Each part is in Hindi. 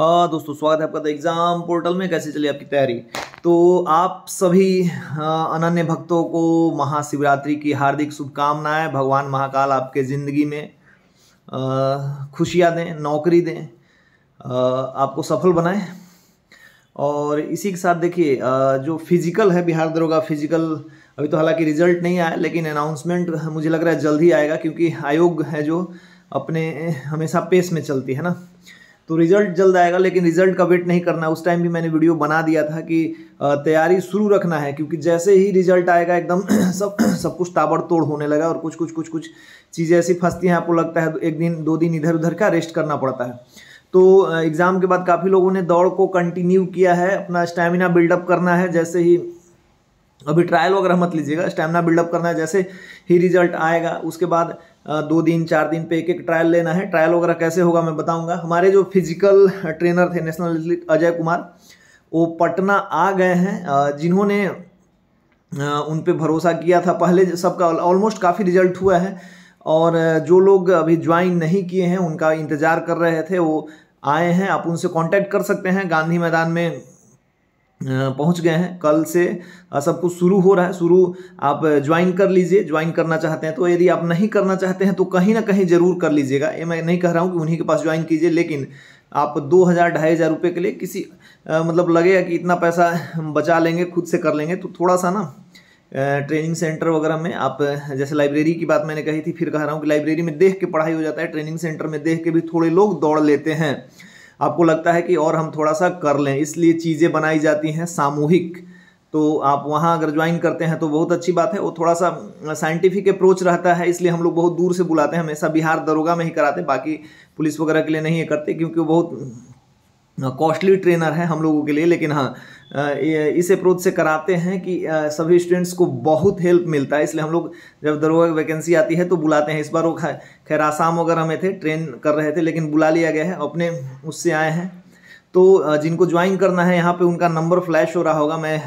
दोस्तों स्वागत है आपका द एग्ज़ाम पोर्टल में कैसे चली आपकी तैयारी तो आप सभी अनन्य भक्तों को महाशिवरात्रि की हार्दिक शुभकामनाएं भगवान महाकाल आपके ज़िंदगी में खुशियां दें नौकरी दें आपको सफल बनाएं और इसी के साथ देखिए जो फिज़िकल है बिहार दरोगा फिज़िकल अभी तो हालांकि रिजल्ट नहीं आया लेकिन अनाउंसमेंट मुझे लग रहा है जल्द ही आएगा क्योंकि आयोग है जो अपने हमेशा पेस में चलती है ना तो रिजल्ट जल्द आएगा लेकिन रिजल्ट का वेट नहीं करना उस टाइम भी मैंने वीडियो बना दिया था कि तैयारी शुरू रखना है क्योंकि जैसे ही रिजल्ट आएगा एकदम सब सब कुछ ताबड़तोड़ होने लगा और कुछ कुछ कुछ कुछ चीज़ें ऐसी फंसती हैं आपको लगता है एक दिन दो दिन इधर उधर का रेस्ट करना पड़ता है तो एग्ज़ाम के बाद काफ़ी लोगों ने दौड़ को कंटिन्यू किया है अपना स्टैमिना बिल्डअप करना है जैसे ही अभी ट्रायल वगैरह मत लीजिएगा स्टेमिना बिल्डअप करना है जैसे ही रिजल्ट आएगा उसके बाद दो दिन चार दिन पे एक एक ट्रायल लेना है ट्रायल वगैरह कैसे होगा मैं बताऊंगा हमारे जो फिजिकल ट्रेनर थे नेशनल एथलीट अजय कुमार वो पटना आ गए हैं जिन्होंने उन पर भरोसा किया था पहले सबका ऑलमोस्ट काफ़ी रिजल्ट हुआ है और जो लोग अभी ज्वाइन नहीं किए हैं उनका इंतज़ार कर रहे थे वो आए हैं आप उनसे कांटेक्ट कर सकते हैं गांधी मैदान में पहुंच गए हैं कल से सब कुछ शुरू हो रहा है शुरू आप ज्वाइन कर लीजिए ज्वाइन करना चाहते हैं तो यदि आप नहीं करना चाहते हैं तो कहीं ना कहीं ज़रूर कर लीजिएगा ये मैं नहीं कह रहा हूँ कि उन्हीं के पास ज्वाइन कीजिए लेकिन आप दो हज़ार ढाई हज़ार रुपये के लिए किसी आ, मतलब लगेगा कि इतना पैसा बचा लेंगे खुद से कर लेंगे तो थोड़ा सा ना ट्रेनिंग सेंटर वगैरह में आप जैसे लाइब्रेरी की बात मैंने कही थी फिर कह रहा हूँ कि लाइब्रेरी में देख के पढ़ाई हो जाता है ट्रेनिंग सेंटर में देख के भी थोड़े लोग दौड़ लेते हैं आपको लगता है कि और हम थोड़ा सा कर लें इसलिए चीज़ें बनाई जाती हैं सामूहिक तो आप वहाँ अगर ज्वाइन करते हैं तो बहुत अच्छी बात है वो थोड़ा सा साइंटिफिक अप्रोच रहता है इसलिए हम लोग बहुत दूर से बुलाते हैं हमेशा बिहार दरोगा में ही कराते बाकी पुलिस वगैरह के लिए नहीं करते क्योंकि वो बहुत कॉस्टली ट्रेनर हैं हम लोगों के लिए लेकिन हाँ इस अप्रोच से कराते हैं कि सभी स्टूडेंट्स को बहुत हेल्प मिलता है इसलिए हम लोग जब दरोगा वैकेंसी आती है तो बुलाते हैं इस बार वो खैर आसाम वगैरह में थे ट्रेन कर रहे थे लेकिन बुला लिया गया है अपने उससे आए हैं तो जिनको ज्वाइन करना है यहाँ पर उनका नंबर फ्लैश हो रहा होगा मैं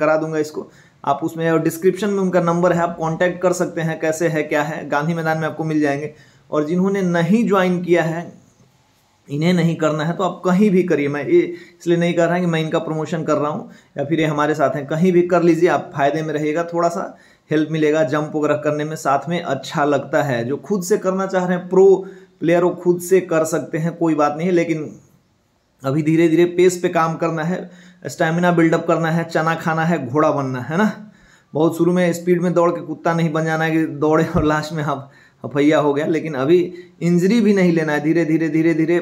करा दूंगा इसको आप उसमें और डिस्क्रिप्शन में उनका नंबर है आप कॉन्टैक्ट कर सकते हैं कैसे है क्या है गांधी मैदान में आपको मिल जाएंगे और जिन्होंने नहीं ज्वाइन किया है इन्हें नहीं करना है तो आप कहीं भी करिए मैं इसलिए नहीं कह रहा कि मैं इनका प्रमोशन कर रहा हूँ या फिर ये हमारे साथ हैं कहीं भी कर लीजिए आप फायदे में रहिएगा थोड़ा सा हेल्प मिलेगा जंप वगैरह करने में साथ में अच्छा लगता है जो खुद से करना चाह रहे हैं प्रो प्लेयर वो खुद से कर सकते हैं कोई बात नहीं है लेकिन अभी धीरे धीरे पेस पे काम करना है स्टेमिना बिल्डअप करना है चना खाना है घोड़ा बनना है ना बहुत शुरू में स्पीड में दौड़ के कुत्ता नहीं बन जाना है कि दौड़े और लास्ट में आप हफैया हो गया लेकिन अभी इंजरी भी नहीं लेना है धीरे धीरे धीरे धीरे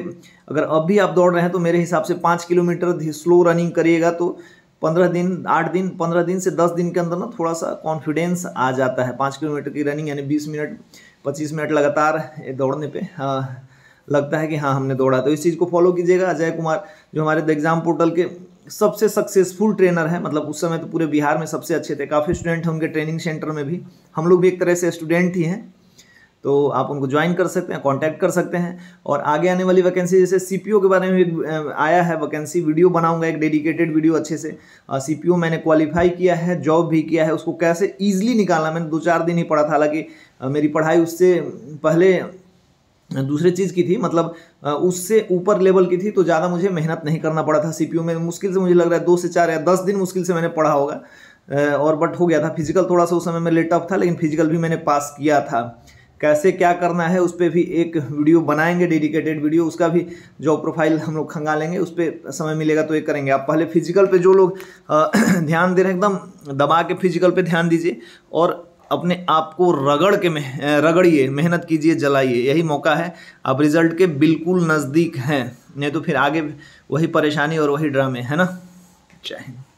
अगर अब भी आप दौड़ रहे हैं तो मेरे हिसाब से पाँच किलोमीटर स्लो रनिंग करिएगा तो पंद्रह दिन आठ दिन पंद्रह दिन से दस दिन के अंदर ना थोड़ा सा कॉन्फिडेंस आ जाता है पाँच किलोमीटर की रनिंग यानी बीस मिनट पच्चीस मिनट लगातार दौड़ने पर हाँ लगता है कि हाँ हमने दौड़ा तो इस चीज़ को फॉलो कीजिएगा अजय कुमार जो हमारे द एग्ज़ाम पोर्टल के सबसे सक्सेसफुल ट्रेनर है मतलब उस समय तो पूरे बिहार में सबसे अच्छे थे काफ़ी स्टूडेंट हैं उनके ट्रेनिंग सेंटर में भी हम लोग भी एक तरह से स्टूडेंट ही हैं तो आप उनको ज्वाइन कर सकते हैं कांटेक्ट कर सकते हैं और आगे आने वाली वैकेंसी जैसे सीपीओ के बारे में एक आया है वैकेंसी वीडियो बनाऊंगा एक डेडिकेटेड वीडियो अच्छे से सीपीओ मैंने क्वालिफाई किया है जॉब भी किया है उसको कैसे ईजिली निकालना मैंने दो चार दिन ही पढ़ा था हालांकि मेरी पढ़ाई उससे पहले दूसरे चीज़ की थी मतलब उससे ऊपर लेवल की थी तो ज़्यादा मुझे मेहनत नहीं करना पड़ा था सीपीयू में मुश्किल से मुझे लग रहा है दो से चार या दस दिन मुश्किल से मैंने पढ़ा होगा और बट हो गया था फिजिकल थोड़ा सा उस समय में लेट ऑफ था लेकिन फिजिकल भी मैंने पास किया था कैसे क्या करना है उस पर भी एक वीडियो बनाएंगे डेडिकेटेड वीडियो उसका भी जॉब प्रोफाइल हम लोग खंगालेंगे उस पर समय मिलेगा तो ये करेंगे आप पहले फिजिकल पे जो लोग ध्यान दे रहे हैं एकदम दबा के फिजिकल पे ध्यान दीजिए और अपने आप को रगड़ के मेह, रगड़िए मेहनत कीजिए जलाइए यही मौका है आप रिजल्ट के बिल्कुल नज़दीक हैं नहीं तो फिर आगे वही परेशानी और वही ड्रामे है ना चाहिए